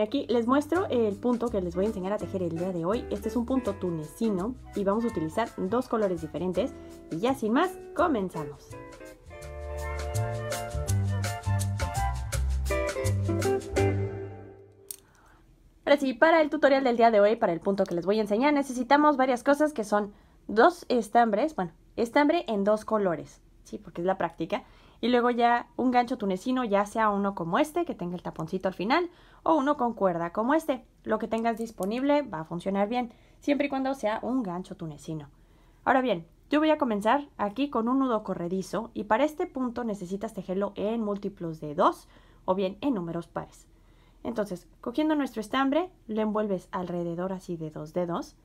aquí. Les muestro el punto que les voy a enseñar a tejer el día de hoy. Este es un punto tunecino y vamos a utilizar dos colores diferentes. Y ya sin más, comenzamos. Ahora sí, para el tutorial del día de hoy, para el punto que les voy a enseñar, necesitamos varias cosas que son dos estambres, bueno, estambre en dos colores, sí, porque es la práctica, y luego ya un gancho tunecino, ya sea uno como este, que tenga el taponcito al final, o uno con cuerda como este. Lo que tengas disponible va a funcionar bien, siempre y cuando sea un gancho tunecino. Ahora bien, yo voy a comenzar aquí con un nudo corredizo y para este punto necesitas tejerlo en múltiplos de 2 o bien en números pares. Entonces, cogiendo nuestro estambre, lo envuelves alrededor así de dos dedos.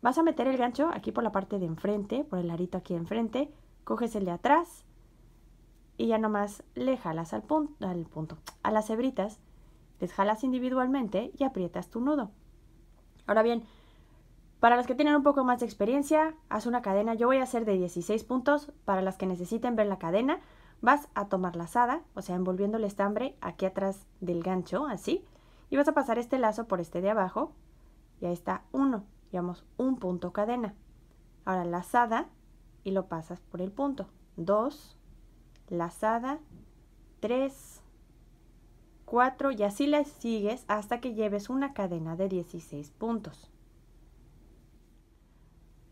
Vas a meter el gancho aquí por la parte de enfrente, por el arito aquí enfrente, coges el de atrás, y ya nomás le jalas al, punto al punto, a las hebritas, les jalas individualmente y aprietas tu nudo. Ahora bien, para las que tienen un poco más de experiencia, haz una cadena. Yo voy a hacer de 16 puntos. Para las que necesiten ver la cadena, vas a tomar lazada, o sea, envolviendo el estambre aquí atrás del gancho, así. Y vas a pasar este lazo por este de abajo. Y ahí está uno, Llevamos un punto cadena. Ahora lazada y lo pasas por el punto. Dos, lazada, 3, 4 y así la sigues hasta que lleves una cadena de 16 puntos.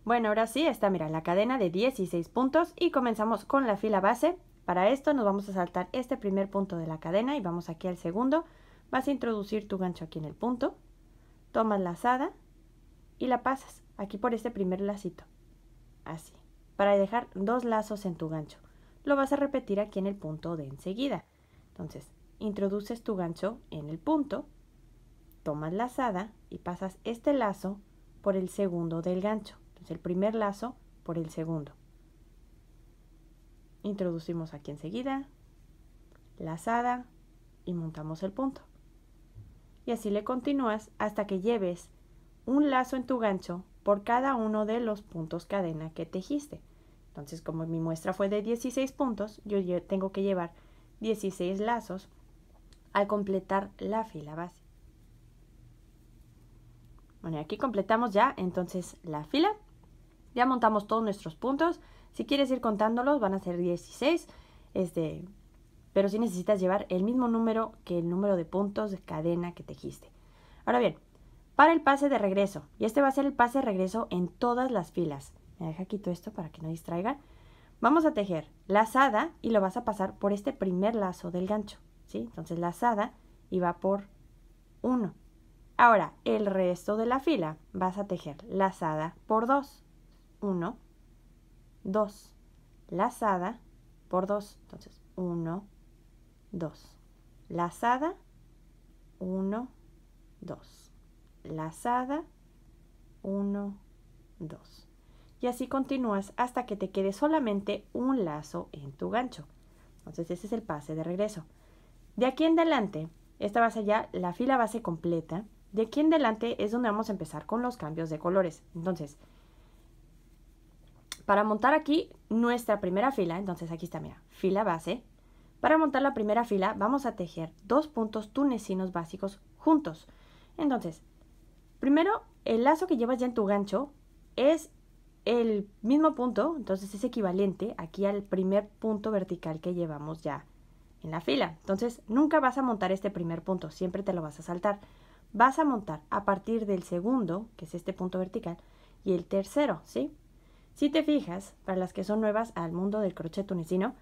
Bueno, ahora sí está, mira, la cadena de 16 puntos y comenzamos con la fila base. Para esto nos vamos a saltar este primer punto de la cadena y vamos aquí al segundo. Vas a introducir tu gancho aquí en el punto, tomas lazada y la pasas aquí por este primer lacito, así, para dejar dos lazos en tu gancho lo vas a repetir aquí en el punto de enseguida. Entonces, introduces tu gancho en el punto, tomas lazada y pasas este lazo por el segundo del gancho. Entonces, el primer lazo por el segundo. Introducimos aquí enseguida, lazada y montamos el punto. Y así le continúas hasta que lleves un lazo en tu gancho por cada uno de los puntos cadena que tejiste. Entonces, como mi muestra fue de 16 puntos, yo tengo que llevar 16 lazos al completar la fila base. Bueno, aquí completamos ya entonces la fila. Ya montamos todos nuestros puntos. Si quieres ir contándolos, van a ser 16. Este, pero si sí necesitas llevar el mismo número que el número de puntos de cadena que tejiste. Ahora bien, para el pase de regreso, y este va a ser el pase de regreso en todas las filas. Me deja quito esto para que no distraiga Vamos a tejer lazada y lo vas a pasar por este primer lazo del gancho, ¿sí? Entonces lazada y va por 1. Ahora, el resto de la fila vas a tejer lazada por 2. 1, 2. Lazada por 2. Entonces, 1, 2. Lazada, 1, 2. Lazada, 1, 2 y así continúas hasta que te quede solamente un lazo en tu gancho. Entonces ese es el pase de regreso. De aquí en adelante, esta va a ser ya la fila base completa. De aquí en adelante es donde vamos a empezar con los cambios de colores. Entonces, para montar aquí nuestra primera fila, entonces aquí está, mira, fila base. Para montar la primera fila vamos a tejer dos puntos tunecinos básicos juntos. Entonces, primero el lazo que llevas ya en tu gancho es el mismo punto, entonces es equivalente aquí al primer punto vertical que llevamos ya en la fila. Entonces nunca vas a montar este primer punto, siempre te lo vas a saltar. Vas a montar a partir del segundo, que es este punto vertical, y el tercero, ¿sí? Si te fijas, para las que son nuevas al mundo del crochet tunecino,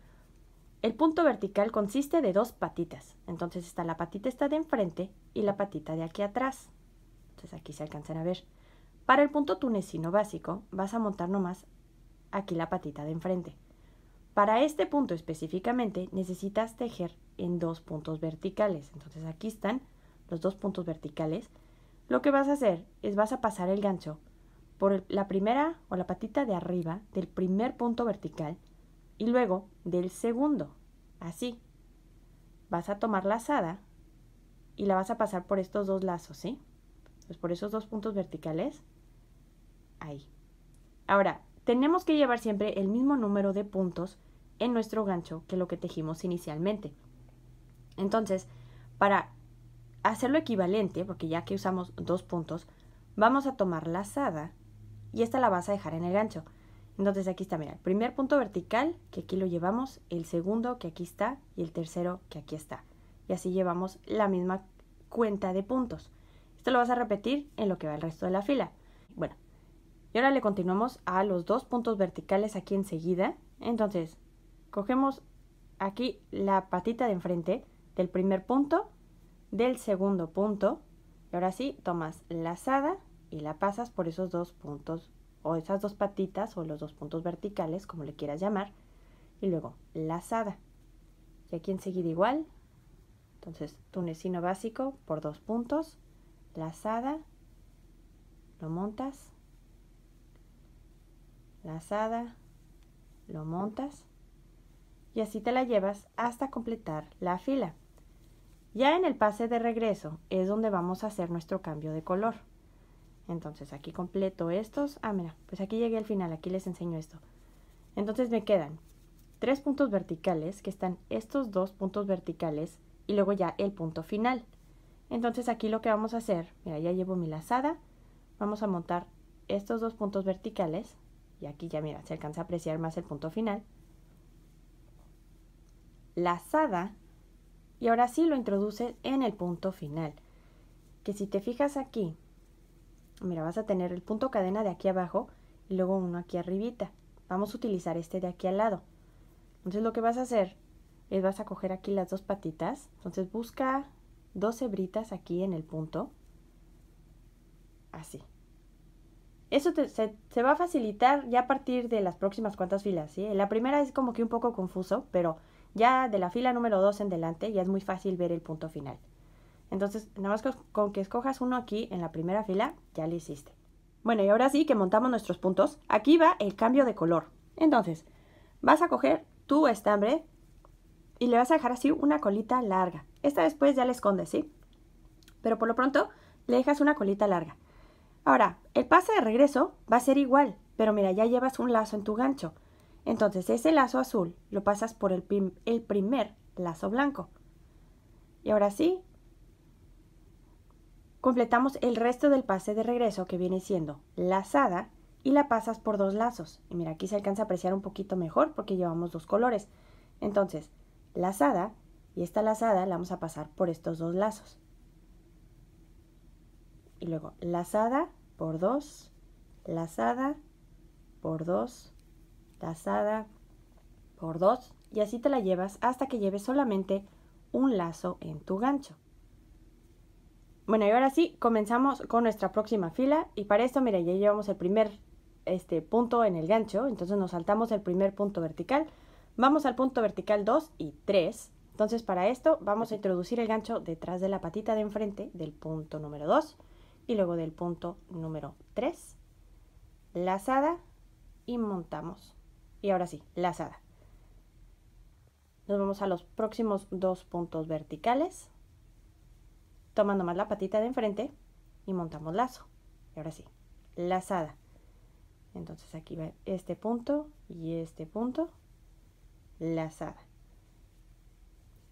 el punto vertical consiste de dos patitas. Entonces está la patita está de enfrente y la patita de aquí atrás. Entonces aquí se alcanzan a ver. Para el punto tunecino básico vas a montar nomás aquí la patita de enfrente. Para este punto específicamente necesitas tejer en dos puntos verticales. Entonces aquí están los dos puntos verticales. Lo que vas a hacer es vas a pasar el gancho por la primera o la patita de arriba del primer punto vertical y luego del segundo. Así. Vas a tomar la asada y la vas a pasar por estos dos lazos, ¿sí? Pues por esos dos puntos verticales ahí. Ahora, tenemos que llevar siempre el mismo número de puntos en nuestro gancho que lo que tejimos inicialmente. Entonces, para hacerlo equivalente, porque ya que usamos dos puntos, vamos a tomar la lazada y esta la vas a dejar en el gancho. Entonces aquí está, mira, el primer punto vertical que aquí lo llevamos, el segundo que aquí está y el tercero que aquí está. Y así llevamos la misma cuenta de puntos. Esto lo vas a repetir en lo que va el resto de la fila. Bueno, y ahora le continuamos a los dos puntos verticales aquí enseguida. Entonces, cogemos aquí la patita de enfrente del primer punto, del segundo punto. Y ahora sí, tomas lazada y la pasas por esos dos puntos o esas dos patitas o los dos puntos verticales, como le quieras llamar. Y luego, lazada. Y aquí enseguida igual. Entonces, tunecino básico por dos puntos, lazada, lo montas lazada, lo montas y así te la llevas hasta completar la fila. Ya en el pase de regreso es donde vamos a hacer nuestro cambio de color. Entonces aquí completo estos. Ah, mira, pues aquí llegué al final, aquí les enseño esto. Entonces me quedan tres puntos verticales, que están estos dos puntos verticales y luego ya el punto final. Entonces aquí lo que vamos a hacer, mira, ya llevo mi lazada, vamos a montar estos dos puntos verticales y aquí ya mira, se alcanza a apreciar más el punto final, lazada, y ahora sí lo introduces en el punto final, que si te fijas aquí, mira, vas a tener el punto cadena de aquí abajo y luego uno aquí arribita. Vamos a utilizar este de aquí al lado. Entonces lo que vas a hacer es vas a coger aquí las dos patitas, entonces busca dos hebritas aquí en el punto, así, eso se, va a facilitar ya a partir de las próximas cuantas filas, ¿sí? La primera es como que un poco confuso, pero ya de la fila número 2 en delante ya es muy fácil ver el punto final. Entonces, nada más con, que escojas uno aquí en la primera fila, ya lo hiciste. Bueno, y ahora sí que montamos nuestros puntos. Aquí va el cambio de color. Entonces, vas a coger tu estambre y le vas a dejar así una colita larga. Esta después ya la escondes, ¿sí? Pero por lo pronto le dejas una colita larga. Ahora, el pase de regreso va a ser igual, pero mira, ya llevas un lazo en tu gancho. Entonces ese lazo azul lo pasas por el, primer lazo blanco. Y ahora sí, completamos el resto del pase de regreso que viene siendo lazada y la pasas por dos lazos. Y mira, aquí se alcanza a apreciar un poquito mejor porque llevamos dos colores. Entonces, lazada y esta lazada la vamos a pasar por estos dos lazos y luego lazada por 2, lazada por 2, lazada por 2 y así te la llevas hasta que lleves solamente un lazo en tu gancho. Bueno, y ahora sí, comenzamos con nuestra próxima fila y para esto, mira, ya llevamos el primer este, punto en el gancho, entonces nos saltamos el primer punto vertical, vamos al punto vertical 2 y 3, entonces para esto vamos a introducir el gancho detrás de la patita de enfrente del punto número 2 y luego del punto número 3, lazada y montamos. Y ahora sí, lazada. Nos vamos a los próximos dos puntos verticales, tomando más la patita de enfrente y montamos lazo. Y ahora sí, lazada. Entonces aquí va este punto y este punto, lazada.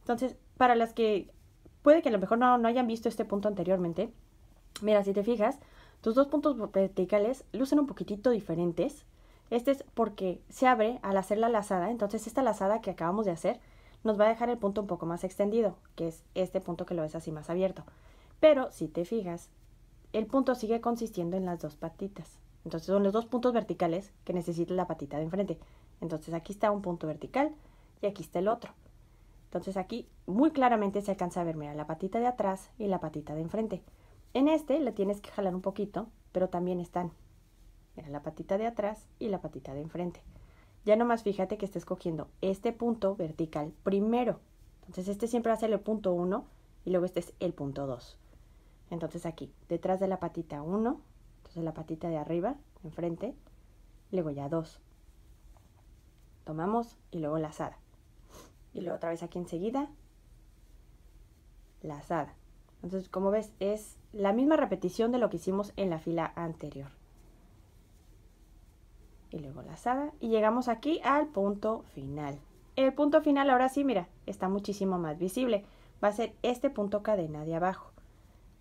Entonces, para las que puede que a lo mejor no, no hayan visto este punto anteriormente, Mira, si te fijas, tus dos puntos verticales lucen un poquitito diferentes. Este es porque se abre al hacer la lazada, entonces esta lazada que acabamos de hacer nos va a dejar el punto un poco más extendido, que es este punto que lo ves así más abierto. Pero si te fijas, el punto sigue consistiendo en las dos patitas. Entonces son los dos puntos verticales que necesita la patita de enfrente. Entonces aquí está un punto vertical y aquí está el otro. Entonces aquí muy claramente se alcanza a ver, mira, la patita de atrás y la patita de enfrente. En este la tienes que jalar un poquito, pero también están mira, la patita de atrás y la patita de enfrente. Ya nomás fíjate que estés cogiendo este punto vertical primero. Entonces este siempre va a ser el punto 1 y luego este es el punto 2. Entonces aquí, detrás de la patita 1, entonces la patita de arriba, enfrente, luego ya 2. Tomamos y luego lazada. Y luego otra vez aquí enseguida, lazada. Entonces, como ves, es la misma repetición de lo que hicimos en la fila anterior. Y luego lazada y llegamos aquí al punto final. El punto final ahora sí, mira, está muchísimo más visible. Va a ser este punto cadena de abajo.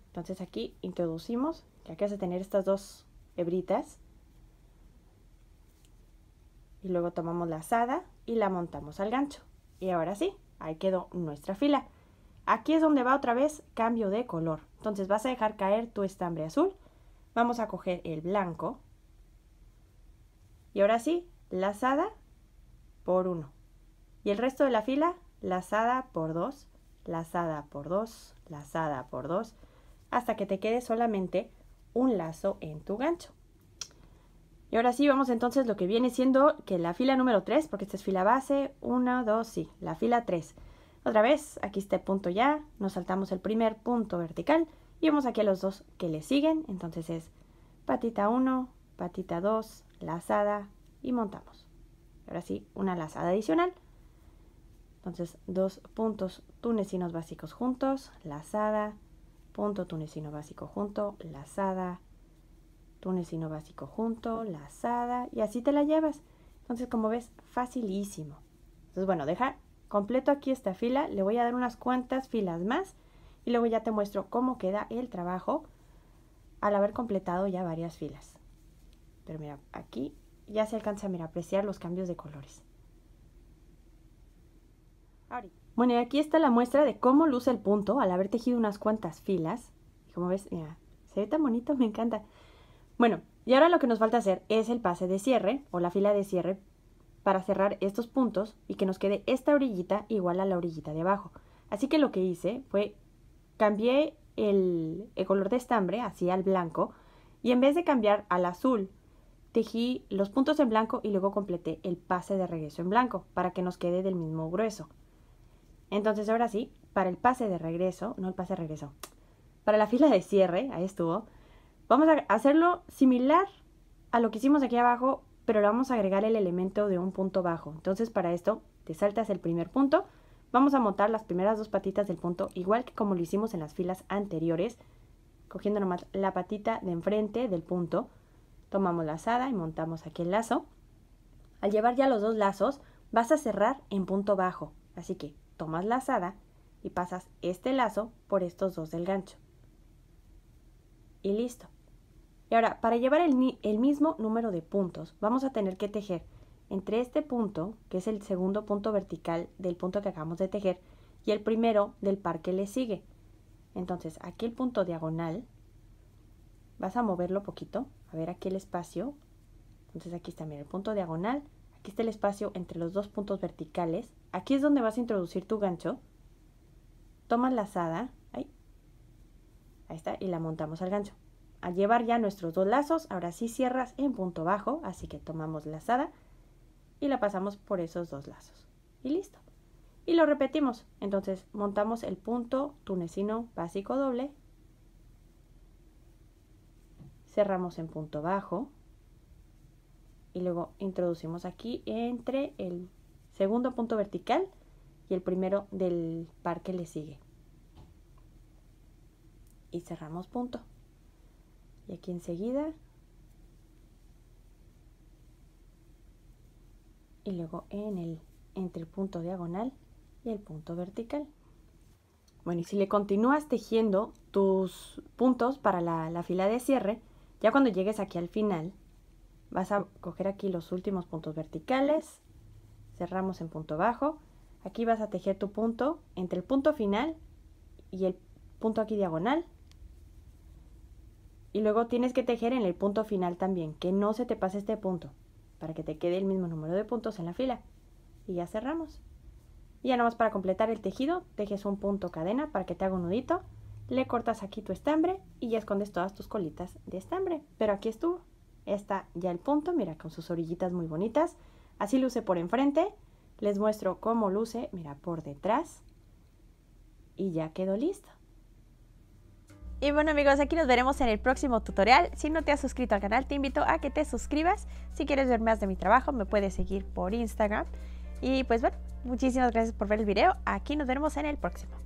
Entonces aquí introducimos, ya que vas a tener estas dos hebritas. Y luego tomamos la lazada y la montamos al gancho. Y ahora sí, ahí quedó nuestra fila. Aquí es donde va otra vez cambio de color. Entonces vas a dejar caer tu estambre azul. Vamos a coger el blanco. Y ahora sí, lazada por uno Y el resto de la fila, lazada por dos lazada por dos lazada por dos hasta que te quede solamente un lazo en tu gancho. Y ahora sí, vamos entonces lo que viene siendo que la fila número 3, porque esta es fila base, 1, 2, sí, la fila 3. Otra vez, aquí está el punto ya, nos saltamos el primer punto vertical y vemos aquí a los dos que le siguen, entonces es patita 1, patita 2, lazada y montamos. Ahora sí, una lazada adicional. Entonces, dos puntos tunecinos básicos juntos, lazada, punto tunecino básico junto, lazada, tunecino básico junto, lazada, y así te la llevas. Entonces, como ves, facilísimo. Entonces, bueno, deja completo aquí esta fila, le voy a dar unas cuantas filas más y luego ya te muestro cómo queda el trabajo al haber completado ya varias filas. Pero mira, aquí ya se alcanza a apreciar los cambios de colores. Bueno, y aquí está la muestra de cómo luce el punto al haber tejido unas cuantas filas. como ves, se ve tan bonito, me encanta. Bueno, y ahora lo que nos falta hacer es el pase de cierre o la fila de cierre para cerrar estos puntos y que nos quede esta orillita igual a la orillita de abajo. Así que lo que hice fue cambié el, color de estambre hacia al blanco y en vez de cambiar al azul, tejí los puntos en blanco y luego completé el pase de regreso en blanco para que nos quede del mismo grueso. Entonces ahora sí, para el pase de regreso, no el pase de regreso, para la fila de cierre, ahí estuvo, vamos a hacerlo similar a lo que hicimos aquí abajo, pero le vamos a agregar el elemento de un punto bajo. Entonces para esto te saltas el primer punto, vamos a montar las primeras dos patitas del punto igual que como lo hicimos en las filas anteriores, cogiendo nomás la patita de enfrente del punto, tomamos la lazada y montamos aquí el lazo. Al llevar ya los dos lazos vas a cerrar en punto bajo, así que tomas la lazada y pasas este lazo por estos dos del gancho. Y listo. Y ahora, para llevar el, el mismo número de puntos, vamos a tener que tejer entre este punto, que es el segundo punto vertical del punto que acabamos de tejer, y el primero del par que le sigue. Entonces, aquí el punto diagonal, vas a moverlo poquito, a ver aquí el espacio. Entonces aquí está, mira, el punto diagonal, aquí está el espacio entre los dos puntos verticales. Aquí es donde vas a introducir tu gancho. Tomas la lazada, ahí, ahí está, y la montamos al gancho a llevar ya nuestros dos lazos, ahora sí cierras en punto bajo, así que tomamos lazada y la pasamos por esos dos lazos. Y listo. Y lo repetimos. Entonces montamos el punto tunecino básico doble. Cerramos en punto bajo. Y luego introducimos aquí entre el segundo punto vertical y el primero del par que le sigue. Y cerramos punto. Y aquí enseguida. Y luego en el, entre el punto diagonal y el punto vertical. Bueno, y si le continúas tejiendo tus puntos para la, la fila de cierre, ya cuando llegues aquí al final, vas a coger aquí los últimos puntos verticales, cerramos en punto bajo, aquí vas a tejer tu punto entre el punto final y el punto aquí diagonal y luego tienes que tejer en el punto final también, que no se te pase este punto, para que te quede el mismo número de puntos en la fila. Y ya cerramos. Y ya nomás para completar el tejido, tejes un punto cadena para que te haga un nudito, le cortas aquí tu estambre y ya escondes todas tus colitas de estambre. Pero aquí estuvo. Está ya el punto, mira, con sus orillitas muy bonitas. Así luce por enfrente. Les muestro cómo luce, mira, por detrás. Y ya quedó listo. Y bueno amigos, aquí nos veremos en el próximo tutorial. Si no te has suscrito al canal, te invito a que te suscribas. Si quieres ver más de mi trabajo, me puedes seguir por Instagram. Y pues bueno, muchísimas gracias por ver el video. Aquí nos veremos en el próximo.